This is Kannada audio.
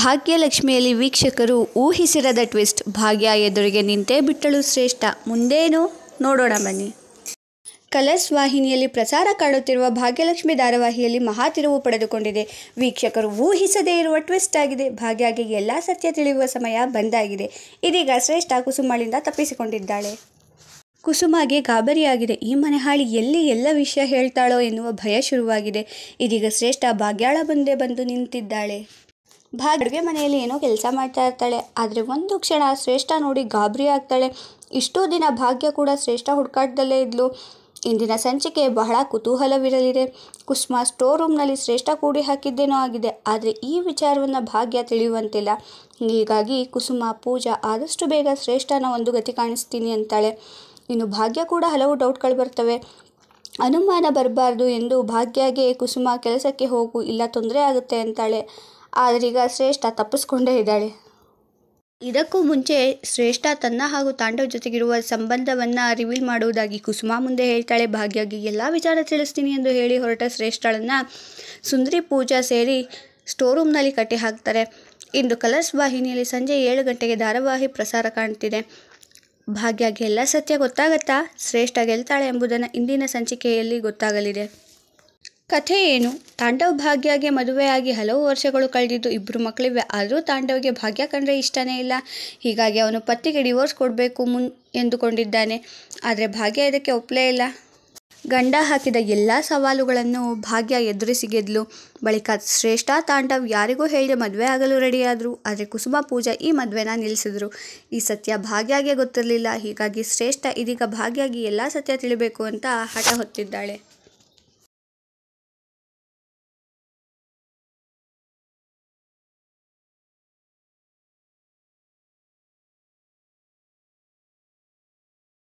ಭಾಗ್ಯಲಕ್ಷ್ಮಿಯಲ್ಲಿ ವೀಕ್ಷಕರು ಊಹಿಸಿರದ ಟ್ವಿಸ್ಟ್ ಭಾಗ್ಯ ಎದುರಿಗೆ ನಿಂತೇ ಬಿಟ್ಟಳು ಶ್ರೇಷ್ಠ ಮುಂದೇನು ನೋಡೋಣ ಬನ್ನಿ ಕಲರ್ಸ್ ವಾಹಿನಿಯಲ್ಲಿ ಪ್ರಸಾರ ಕಾಣುತ್ತಿರುವ ಭಾಗ್ಯಲಕ್ಷ್ಮಿ ಧಾರಾವಾಹಿಯಲ್ಲಿ ಮಹಾ ತಿರುವು ಪಡೆದುಕೊಂಡಿದೆ ವೀಕ್ಷಕರು ಊಹಿಸದೇ ಇರುವ ಟ್ವಿಸ್ಟ್ ಆಗಿದೆ ಭಾಗ್ಯಗೆ ಎಲ್ಲ ಸತ್ಯ ತಿಳಿಯುವ ಸಮಯ ಬಂದಾಗಿದೆ ಇದೀಗ ಶ್ರೇಷ್ಠ ಕುಸುಮಳಿಂದ ತಪ್ಪಿಸಿಕೊಂಡಿದ್ದಾಳೆ ಕುಸುಮಾಗೆ ಗಾಬರಿಯಾಗಿದೆ ಈ ಮನೆ ಹಾಳಿ ಎಲ್ಲಿ ಎಲ್ಲ ವಿಷಯ ಹೇಳ್ತಾಳೋ ಎನ್ನುವ ಭಯ ಶುರುವಾಗಿದೆ ಇದೀಗ ಶ್ರೇಷ್ಠ ಭಾಗ್ಯಾಳ ಮುಂದೆ ಬಂದು ನಿಂತಿದ್ದಾಳೆ ಭಾಗ್ಯ ಅಡುಗೆ ಮನೆಯಲ್ಲಿ ಏನೋ ಕೆಲಸ ಮಾಡ್ತಾ ಇರ್ತಾಳೆ ಆದರೆ ಒಂದು ಕ್ಷಣ ಶ್ರೇಷ್ಠ ನೋಡಿ ಗಾಬರಿ ಆಗ್ತಾಳೆ ಇಷ್ಟೋ ದಿನ ಭಾಗ್ಯ ಕೂಡ ಶ್ರೇಷ್ಠ ಹುಡುಕಾಟದಲ್ಲೇ ಇದ್ಲು ಇಂದಿನ ಸಂಚಿಕೆ ಬಹಳ ಕುತೂಹಲವಿರಲಿದೆ ಕುಸುಮಾ ಸ್ಟೋರ್ ರೂಮ್ನಲ್ಲಿ ಶ್ರೇಷ್ಠ ಕೂಡಿ ಹಾಕಿದ್ದೇನೋ ಆಗಿದೆ ಆದರೆ ಈ ವಿಚಾರವನ್ನು ಭಾಗ್ಯ ತಿಳಿಯುವಂತಿಲ್ಲ ಹೀಗಾಗಿ ಕುಸುಮ ಪೂಜಾ ಆದಷ್ಟು ಬೇಗ ಶ್ರೇಷ್ಠನ ಒಂದು ಗತಿ ಕಾಣಿಸ್ತೀನಿ ಅಂತಾಳೆ ಇನ್ನು ಭಾಗ್ಯ ಕೂಡ ಹಲವು ಡೌಟ್ಗಳು ಬರ್ತವೆ ಅನುಮಾನ ಬರಬಾರ್ದು ಎಂದು ಭಾಗ್ಯಗೆ ಕುಸುಮ ಕೆಲಸಕ್ಕೆ ಹೋಗು ಇಲ್ಲ ತೊಂದರೆ ಆಗುತ್ತೆ ಅಂತಾಳೆ ಈಗ ಶ್ರೇಷ್ಠ ತಪ್ಪಿಸ್ಕೊಂಡೇ ಇದ್ದಾಳೆ ಇದಕ್ಕೂ ಮುಂಚೆ ಶ್ರೇಷ್ಠ ತನ್ನ ಹಾಗೂ ತಾಂಡವ್ ಜೊತೆಗಿರುವ ಸಂಬಂಧವನ್ನು ರಿವೀಲ್ ಮಾಡುವುದಾಗಿ ಕುಸುಮಾ ಮುಂದೆ ಹೇಳ್ತಾಳೆ ಭಾಗ್ಯಾಗಿ ಎಲ್ಲ ವಿಚಾರ ತಿಳಿಸ್ತೀನಿ ಎಂದು ಹೇಳಿ ಹೊರಟ ಶ್ರೇಷ್ಠಳನ್ನು ಸುಂದರಿ ಪೂಜಾ ಸೇರಿ ಸ್ಟೋರ್ ರೂಮ್ನಲ್ಲಿ ಕಟ್ಟಿ ಹಾಕ್ತಾರೆ ಇಂದು ಕಲರ್ಸ್ ವಾಹಿನಿಯಲ್ಲಿ ಸಂಜೆ ಏಳು ಗಂಟೆಗೆ ಧಾರಾವಾಹಿ ಪ್ರಸಾರ ಕಾಣ್ತಿದೆ ಭಾಗ್ಯಾಗಿ ಎಲ್ಲ ಸತ್ಯ ಗೊತ್ತಾಗತ್ತಾ ಶ್ರೇಷ್ಠ ಗೆಲ್ತಾಳೆ ಎಂಬುದನ್ನು ಇಂದಿನ ಸಂಚಿಕೆಯಲ್ಲಿ ಗೊತ್ತಾಗಲಿದೆ ಕಥೆ ಏನು ತಾಂಡವ್ ಭಾಗ್ಯಗೆ ಮದುವೆಯಾಗಿ ಹಲವು ವರ್ಷಗಳು ಕಳೆದಿದ್ದು ಇಬ್ಬರು ಮಕ್ಕಳಿವೆ ಆದರೂ ತಾಂಡವ್ಗೆ ಭಾಗ್ಯ ಕಂಡ್ರೆ ಇಷ್ಟನೇ ಇಲ್ಲ ಹೀಗಾಗಿ ಅವನು ಪತ್ತಿಗೆ ಡಿವೋರ್ಸ್ ಕೊಡಬೇಕು ಮುನ್ ಎಂದುಕೊಂಡಿದ್ದಾನೆ ಆದರೆ ಭಾಗ್ಯ ಇದಕ್ಕೆ ಒಪ್ಪಲೇ ಇಲ್ಲ ಗಂಡ ಹಾಕಿದ ಎಲ್ಲ ಸವಾಲುಗಳನ್ನು ಭಾಗ್ಯ ಎದುರಿಸಿ ಗೆದ್ಲು ಬಳಿಕ ಶ್ರೇಷ್ಠ ತಾಂಡವ್ ಯಾರಿಗೂ ಹೇಳಿ ಮದುವೆ ಆಗಲು ರೆಡಿಯಾದರು ಆದರೆ ಕುಸುಮ ಪೂಜಾ ಈ ಮದುವೆನ ನಿಲ್ಲಿಸಿದ್ರು ಈ ಸತ್ಯ ಭಾಗ್ಯಾಗೆ ಗೊತ್ತಿರಲಿಲ್ಲ ಹೀಗಾಗಿ ಶ್ರೇಷ್ಠ ಇದೀಗ ಭಾಗ್ಯಾಗಿ ಎಲ್ಲ ಸತ್ಯ ತಿಳಿಬೇಕು ಅಂತ ಹಠ ಹೊತ್ತಿದ್ದಾಳೆ